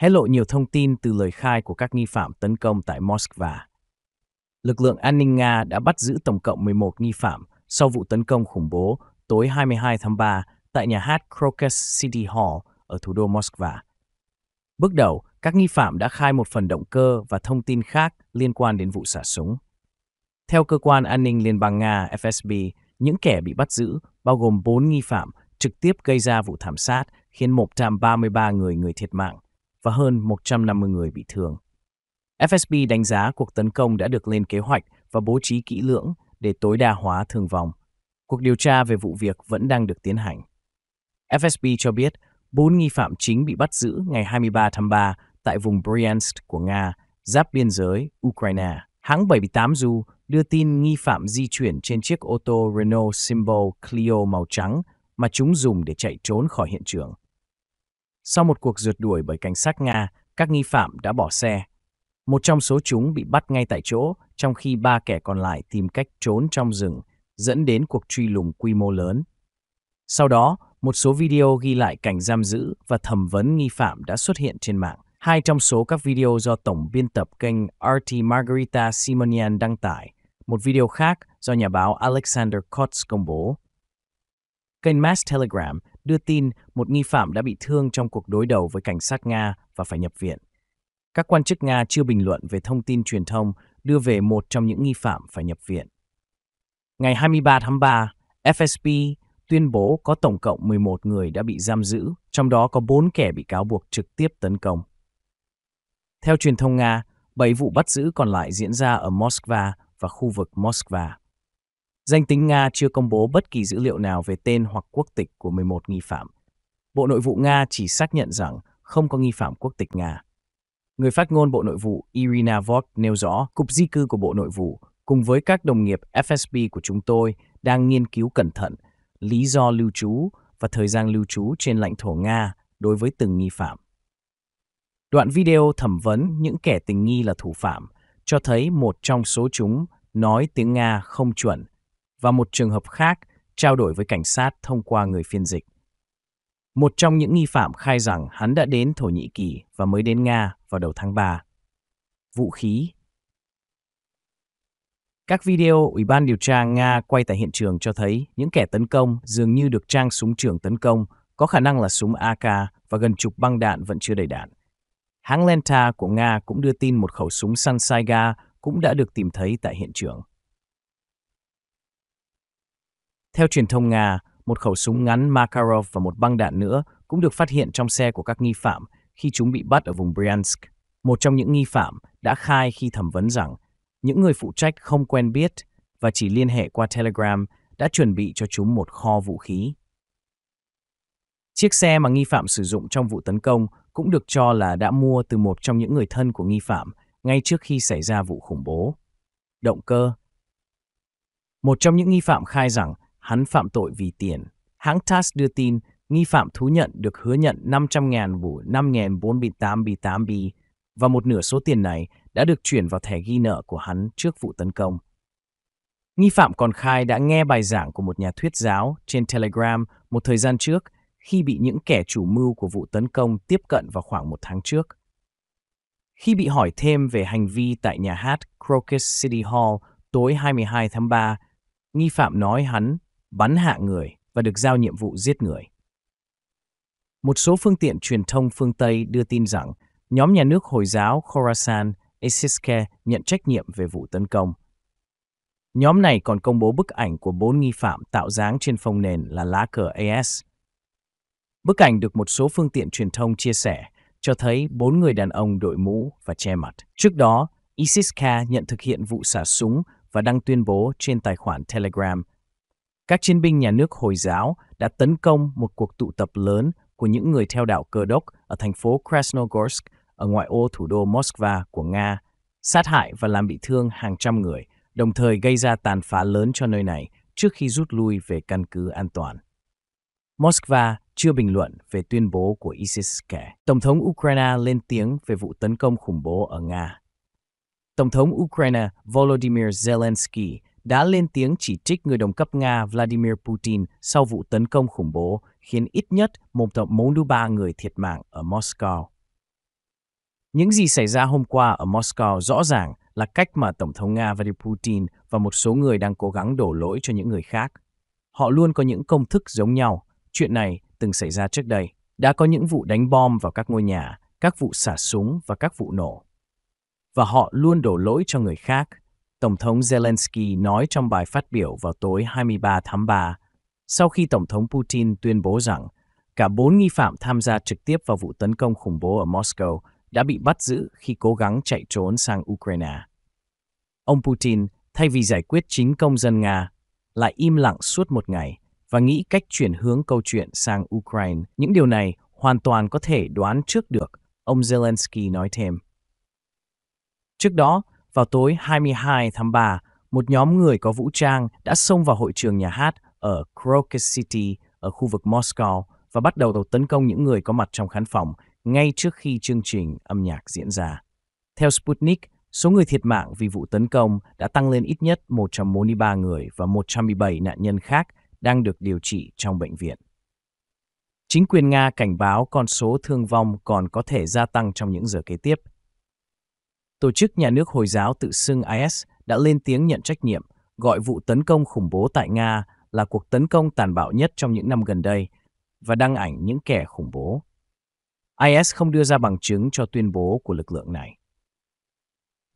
hé lộ nhiều thông tin từ lời khai của các nghi phạm tấn công tại Moscow. Lực lượng an ninh Nga đã bắt giữ tổng cộng 11 nghi phạm sau vụ tấn công khủng bố tối 22 tháng 3 tại nhà hát Crocus City Hall ở thủ đô Moscow. Bước đầu, các nghi phạm đã khai một phần động cơ và thông tin khác liên quan đến vụ xả súng. Theo cơ quan an ninh Liên bang Nga FSB, những kẻ bị bắt giữ bao gồm 4 nghi phạm trực tiếp gây ra vụ thảm sát khiến 133 người người thiệt mạng và hơn 150 người bị thương. FSB đánh giá cuộc tấn công đã được lên kế hoạch và bố trí kỹ lưỡng để tối đa hóa thương vong. Cuộc điều tra về vụ việc vẫn đang được tiến hành. FSB cho biết bốn nghi phạm chính bị bắt giữ ngày 23 tháng 3 tại vùng Bryansk của Nga, giáp biên giới Ukraine. Hãng 78 Du đưa tin nghi phạm di chuyển trên chiếc ô tô Renault Symbol Clio màu trắng mà chúng dùng để chạy trốn khỏi hiện trường. Sau một cuộc rượt đuổi bởi cảnh sát Nga, các nghi phạm đã bỏ xe. Một trong số chúng bị bắt ngay tại chỗ, trong khi ba kẻ còn lại tìm cách trốn trong rừng, dẫn đến cuộc truy lùng quy mô lớn. Sau đó, một số video ghi lại cảnh giam giữ và thẩm vấn nghi phạm đã xuất hiện trên mạng. Hai trong số các video do tổng biên tập kênh RT Margarita Simonian đăng tải, một video khác do nhà báo Alexander Kotz công bố. Kênh Mass Telegram đưa tin một nghi phạm đã bị thương trong cuộc đối đầu với cảnh sát Nga và phải nhập viện. Các quan chức Nga chưa bình luận về thông tin truyền thông đưa về một trong những nghi phạm phải nhập viện. Ngày 23 tháng 3, FSB tuyên bố có tổng cộng 11 người đã bị giam giữ, trong đó có 4 kẻ bị cáo buộc trực tiếp tấn công. Theo truyền thông Nga, 7 vụ bắt giữ còn lại diễn ra ở Moscow và khu vực Moscow. Danh tính Nga chưa công bố bất kỳ dữ liệu nào về tên hoặc quốc tịch của 11 nghi phạm. Bộ Nội vụ Nga chỉ xác nhận rằng không có nghi phạm quốc tịch Nga. Người phát ngôn Bộ Nội vụ Irina Vog nêu rõ Cục Di cư của Bộ Nội vụ cùng với các đồng nghiệp FSB của chúng tôi đang nghiên cứu cẩn thận lý do lưu trú và thời gian lưu trú trên lãnh thổ Nga đối với từng nghi phạm. Đoạn video thẩm vấn những kẻ tình nghi là thủ phạm cho thấy một trong số chúng nói tiếng Nga không chuẩn và một trường hợp khác trao đổi với cảnh sát thông qua người phiên dịch. Một trong những nghi phạm khai rằng hắn đã đến Thổ Nhĩ Kỳ và mới đến Nga vào đầu tháng 3. Vũ khí Các video Ủy ban điều tra Nga quay tại hiện trường cho thấy những kẻ tấn công dường như được trang súng trường tấn công, có khả năng là súng AK và gần chục băng đạn vẫn chưa đầy đạn. Hãng Lenta của Nga cũng đưa tin một khẩu súng Sansaiga cũng đã được tìm thấy tại hiện trường. Theo truyền thông Nga, một khẩu súng ngắn Makarov và một băng đạn nữa cũng được phát hiện trong xe của các nghi phạm khi chúng bị bắt ở vùng Bryansk. Một trong những nghi phạm đã khai khi thẩm vấn rằng những người phụ trách không quen biết và chỉ liên hệ qua Telegram đã chuẩn bị cho chúng một kho vũ khí. Chiếc xe mà nghi phạm sử dụng trong vụ tấn công cũng được cho là đã mua từ một trong những người thân của nghi phạm ngay trước khi xảy ra vụ khủng bố. Động cơ Một trong những nghi phạm khai rằng hắn phạm tội vì tiền. Hãng TASS đưa tin, nghi phạm thú nhận được hứa nhận 500.000 vụ 5048B8B và một nửa số tiền này đã được chuyển vào thẻ ghi nợ của hắn trước vụ tấn công. Nghi phạm còn khai đã nghe bài giảng của một nhà thuyết giáo trên Telegram một thời gian trước khi bị những kẻ chủ mưu của vụ tấn công tiếp cận vào khoảng một tháng trước. Khi bị hỏi thêm về hành vi tại nhà hát Crocus City Hall tối 22 tháng 3, nghi phạm nói hắn bắn hạ người và được giao nhiệm vụ giết người. Một số phương tiện truyền thông phương Tây đưa tin rằng nhóm nhà nước Hồi giáo Khorasan Esiske nhận trách nhiệm về vụ tấn công. Nhóm này còn công bố bức ảnh của bốn nghi phạm tạo dáng trên phông nền là lá cờ AS. Bức ảnh được một số phương tiện truyền thông chia sẻ, cho thấy bốn người đàn ông đội mũ và che mặt. Trước đó, isis nhận thực hiện vụ xả súng và đăng tuyên bố trên tài khoản Telegram các chiến binh nhà nước Hồi giáo đã tấn công một cuộc tụ tập lớn của những người theo đạo Cơ đốc ở thành phố Krasnogorsk ở ngoại ô thủ đô Moscow của Nga, sát hại và làm bị thương hàng trăm người, đồng thời gây ra tàn phá lớn cho nơi này trước khi rút lui về căn cứ an toàn. Moscow chưa bình luận về tuyên bố của ISIS kể. Tổng thống Ukraine lên tiếng về vụ tấn công khủng bố ở Nga. Tổng thống Ukraine Volodymyr Zelensky đã lên tiếng chỉ trích người đồng cấp Nga Vladimir Putin sau vụ tấn công khủng bố khiến ít nhất một ba người thiệt mạng ở Moscow. Những gì xảy ra hôm qua ở Moscow rõ ràng là cách mà Tổng thống Nga Vladimir Putin và một số người đang cố gắng đổ lỗi cho những người khác. Họ luôn có những công thức giống nhau. Chuyện này từng xảy ra trước đây. Đã có những vụ đánh bom vào các ngôi nhà, các vụ xả súng và các vụ nổ. Và họ luôn đổ lỗi cho người khác – Tổng thống Zelensky nói trong bài phát biểu vào tối 23 tháng 3, sau khi Tổng thống Putin tuyên bố rằng cả bốn nghi phạm tham gia trực tiếp vào vụ tấn công khủng bố ở Moscow đã bị bắt giữ khi cố gắng chạy trốn sang Ukraine. Ông Putin, thay vì giải quyết chính công dân Nga, lại im lặng suốt một ngày và nghĩ cách chuyển hướng câu chuyện sang Ukraine. Những điều này hoàn toàn có thể đoán trước được, ông Zelensky nói thêm. Trước đó, vào tối 22 tháng 3, một nhóm người có vũ trang đã xông vào hội trường nhà hát ở Crocus City ở khu vực Moscow và bắt đầu tấn công những người có mặt trong khán phòng ngay trước khi chương trình âm nhạc diễn ra. Theo Sputnik, số người thiệt mạng vì vụ tấn công đã tăng lên ít nhất 143 người và 117 nạn nhân khác đang được điều trị trong bệnh viện. Chính quyền Nga cảnh báo con số thương vong còn có thể gia tăng trong những giờ kế tiếp Tổ chức nhà nước Hồi giáo tự xưng IS đã lên tiếng nhận trách nhiệm, gọi vụ tấn công khủng bố tại Nga là cuộc tấn công tàn bạo nhất trong những năm gần đây và đăng ảnh những kẻ khủng bố. IS không đưa ra bằng chứng cho tuyên bố của lực lượng này.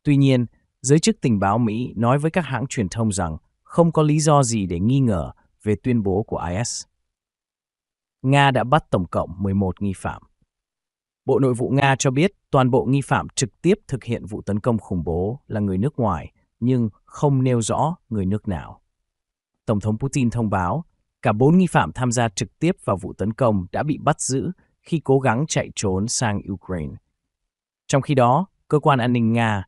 Tuy nhiên, giới chức tình báo Mỹ nói với các hãng truyền thông rằng không có lý do gì để nghi ngờ về tuyên bố của IS. Nga đã bắt tổng cộng 11 nghi phạm. Bộ Nội vụ Nga cho biết toàn bộ nghi phạm trực tiếp thực hiện vụ tấn công khủng bố là người nước ngoài, nhưng không nêu rõ người nước nào. Tổng thống Putin thông báo, cả bốn nghi phạm tham gia trực tiếp vào vụ tấn công đã bị bắt giữ khi cố gắng chạy trốn sang Ukraine. Trong khi đó, cơ quan an ninh Nga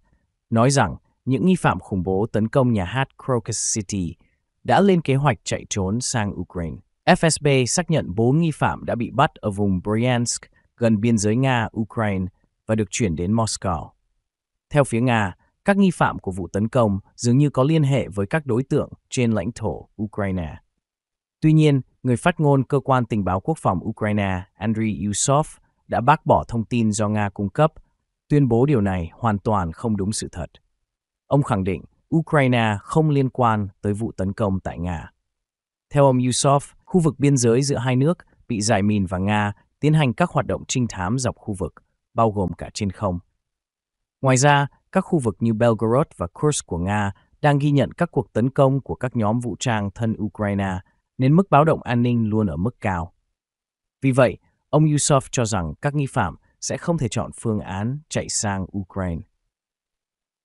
nói rằng những nghi phạm khủng bố tấn công nhà hát Crocus City đã lên kế hoạch chạy trốn sang Ukraine. FSB xác nhận bốn nghi phạm đã bị bắt ở vùng Bryansk gần biên giới Nga-Ukraine và được chuyển đến Moscow. Theo phía Nga, các nghi phạm của vụ tấn công dường như có liên hệ với các đối tượng trên lãnh thổ Ukraine. Tuy nhiên, người phát ngôn cơ quan tình báo quốc phòng Ukraine Andriy Yusov đã bác bỏ thông tin do Nga cung cấp, tuyên bố điều này hoàn toàn không đúng sự thật. Ông khẳng định Ukraine không liên quan tới vụ tấn công tại Nga. Theo ông Yusov, khu vực biên giới giữa hai nước bị giải mìn và Nga tiến hành các hoạt động trinh thám dọc khu vực, bao gồm cả trên không. Ngoài ra, các khu vực như Belgorod và Kursk của Nga đang ghi nhận các cuộc tấn công của các nhóm vũ trang thân Ukraine, nên mức báo động an ninh luôn ở mức cao. Vì vậy, ông Yusov cho rằng các nghi phạm sẽ không thể chọn phương án chạy sang Ukraine.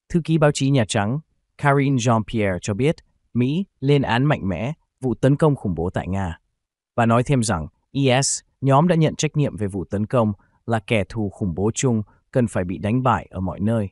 Thư ký báo chí Nhà Trắng Karine Jean-Pierre cho biết Mỹ lên án mạnh mẽ vụ tấn công khủng bố tại Nga và nói thêm rằng IS Nhóm đã nhận trách nhiệm về vụ tấn công là kẻ thù khủng bố chung cần phải bị đánh bại ở mọi nơi.